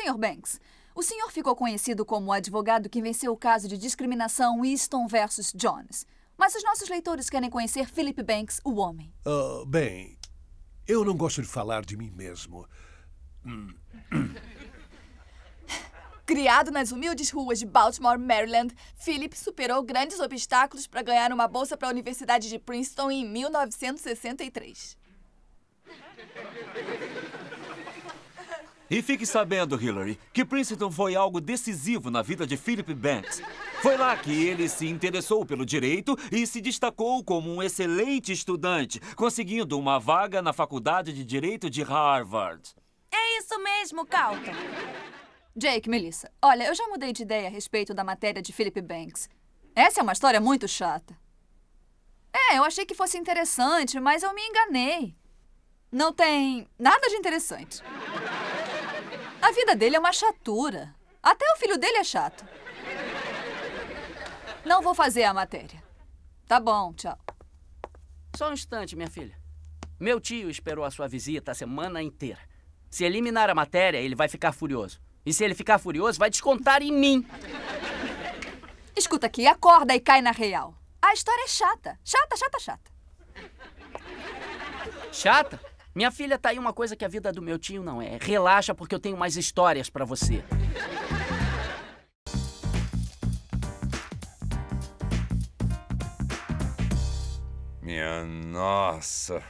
Senhor Banks, o senhor ficou conhecido como o advogado que venceu o caso de discriminação Easton versus Jones. Mas os nossos leitores querem conhecer Philip Banks, o homem. Uh, bem, eu não gosto de falar de mim mesmo. Criado nas humildes ruas de Baltimore, Maryland, Philip superou grandes obstáculos para ganhar uma bolsa para a Universidade de Princeton em 1963. E fique sabendo, Hillary, que Princeton foi algo decisivo na vida de Philip Banks. Foi lá que ele se interessou pelo direito e se destacou como um excelente estudante, conseguindo uma vaga na Faculdade de Direito de Harvard. É isso mesmo, Carlton. Jake, Melissa, olha, eu já mudei de ideia a respeito da matéria de Philip Banks. Essa é uma história muito chata. É, eu achei que fosse interessante, mas eu me enganei. Não tem nada de interessante. A vida dele é uma chatura. Até o filho dele é chato. Não vou fazer a matéria. Tá bom, tchau. Só um instante, minha filha. Meu tio esperou a sua visita a semana inteira. Se eliminar a matéria, ele vai ficar furioso. E se ele ficar furioso, vai descontar em mim. Escuta aqui, acorda e cai na real. A história é chata. Chata, chata, chata. Chata? Minha filha, tá aí uma coisa que a vida do meu tio não é. Relaxa, porque eu tenho mais histórias para você. Minha nossa.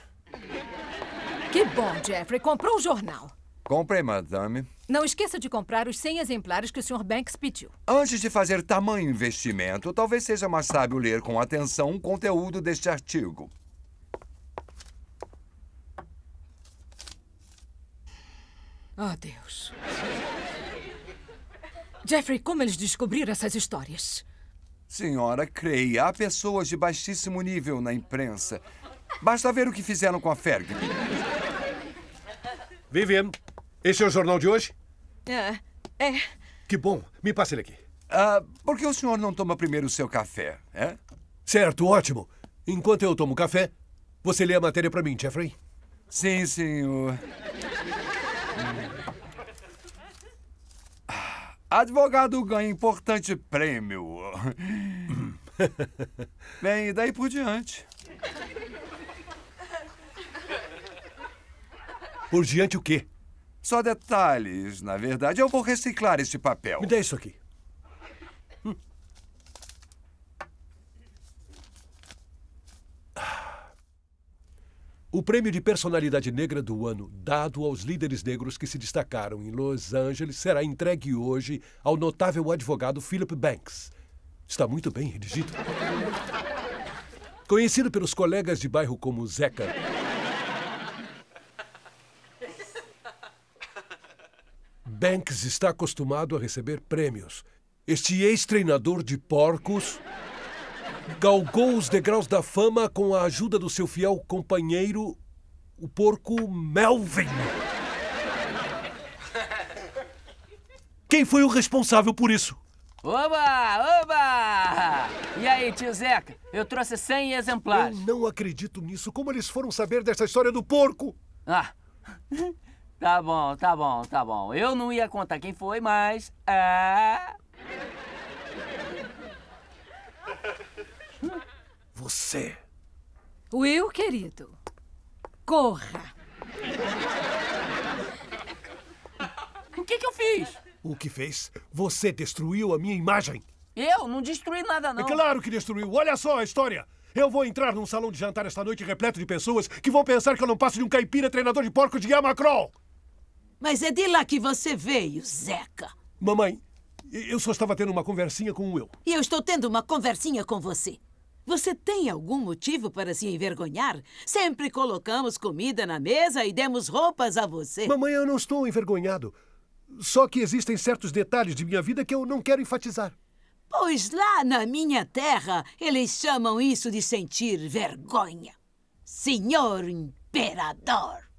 Que bom, Jeffrey. Comprou o jornal. Comprei, madame. Não esqueça de comprar os 100 exemplares que o Sr. Banks pediu. Antes de fazer tamanho investimento, talvez seja mais sábio ler com atenção o conteúdo deste artigo. Oh, Deus. Jeffrey, como eles descobriram essas histórias? Senhora, creia, há pessoas de baixíssimo nível na imprensa. Basta ver o que fizeram com a Ferg. Vivian, Esse é o jornal de hoje? É. é. Que bom. Me passe ele aqui. Ah, por que o senhor não toma primeiro o seu café, é? Certo, ótimo. Enquanto eu tomo café, você lê a matéria para mim, Jeffrey. Sim, senhor. Advogado ganha importante prêmio. Bem, e daí por diante. Por diante o quê? Só detalhes. Na verdade, eu vou reciclar esse papel. Me dê isso aqui. O prêmio de personalidade negra do ano, dado aos líderes negros que se destacaram em Los Angeles, será entregue hoje ao notável advogado Philip Banks. Está muito bem redigido. Conhecido pelos colegas de bairro como Zeca. Banks está acostumado a receber prêmios. Este ex-treinador de porcos Galgou os degraus da fama com a ajuda do seu fiel companheiro, o porco Melvin. Quem foi o responsável por isso? Oba! Oba! E aí, tio Zeca? Eu trouxe 100 exemplares. Eu não acredito nisso. Como eles foram saber dessa história do porco? Ah. Tá bom, tá bom, tá bom. Eu não ia contar quem foi, mas. Ah... você. Will, querido, corra. O que, que eu fiz? O que fez? Você destruiu a minha imagem. Eu não destruí nada, não. É claro que destruiu. Olha só a história. Eu vou entrar num salão de jantar esta noite repleto de pessoas que vão pensar que eu não passo de um caipira treinador de porco de Yamacrol. Mas é de lá que você veio, Zeca. Mamãe, eu só estava tendo uma conversinha com o Will. E eu estou tendo uma conversinha com você. Você tem algum motivo para se envergonhar? Sempre colocamos comida na mesa e demos roupas a você. Mamãe, eu não estou envergonhado. Só que existem certos detalhes de minha vida que eu não quero enfatizar. Pois lá na minha terra, eles chamam isso de sentir vergonha. Senhor Imperador!